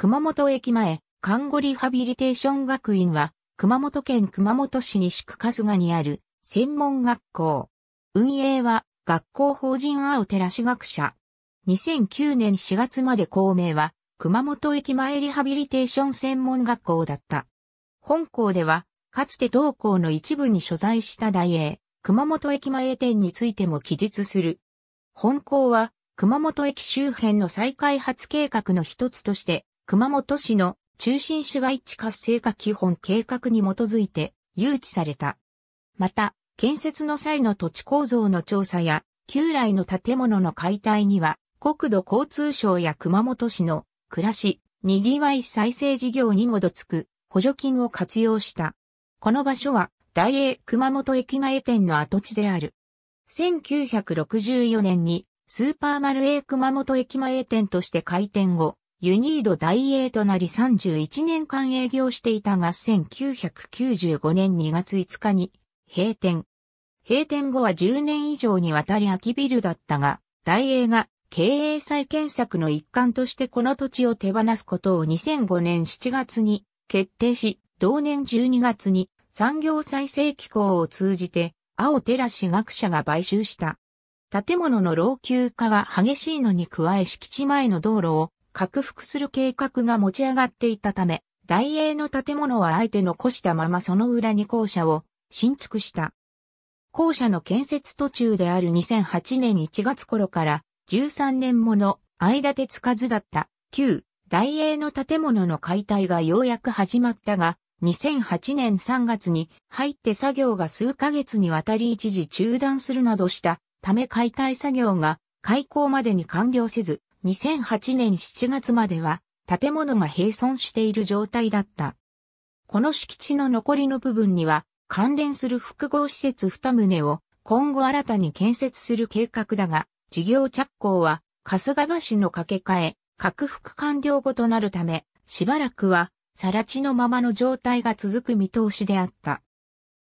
熊本駅前、看護リハビリテーション学院は、熊本県熊本市西区春日にある専門学校。運営は、学校法人青寺市学者。2009年4月まで校名は、熊本駅前リハビリテーション専門学校だった。本校では、かつて同校の一部に所在した大英、熊本駅前店についても記述する。本校は、熊本駅周辺の再開発計画の一つとして、熊本市の中心市街地活性化基本計画に基づいて誘致された。また、建設の際の土地構造の調査や、旧来の建物の解体には、国土交通省や熊本市の暮らし、賑わい再生事業に基づく補助金を活用した。この場所は大英熊本駅前店の跡地である。1964年にスーパーマルエ熊本駅前店として開店後、ユニード大英となり31年間営業していたが1995年2月5日に閉店。閉店後は10年以上にわたり空きビルだったが、大英が経営再建策の一環としてこの土地を手放すことを2005年7月に決定し、同年12月に産業再生機構を通じて、青寺市学者が買収した。建物の老朽化が激しいのに加え敷地前の道路を拡幅する計画が持ち上がっていたため、大英の建物はあえて残したままその裏に校舎を新築した。校舎の建設途中である2008年1月頃から13年もの間手つかずだった旧大英の建物の解体がようやく始まったが、2008年3月に入って作業が数ヶ月にわたり一時中断するなどしたため解体作業が開校までに完了せず、2008年7月までは建物が並存している状態だった。この敷地の残りの部分には関連する複合施設二棟を今後新たに建設する計画だが、事業着工は春日橋の架け替え、拡幅完了後となるため、しばらくはさらちのままの状態が続く見通しであった。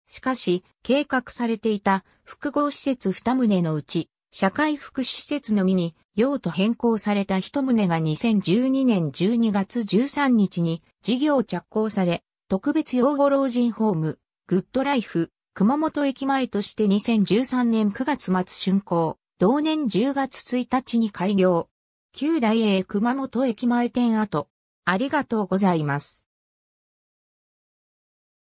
しかし、計画されていた複合施設二棟のうち、社会福祉施設のみに用途変更された一棟が2012年12月13日に事業着工され、特別養護老人ホーム、グッドライフ、熊本駅前として2013年9月末竣工、同年10月1日に開業。旧大英熊本駅前店跡。ありがとうございます。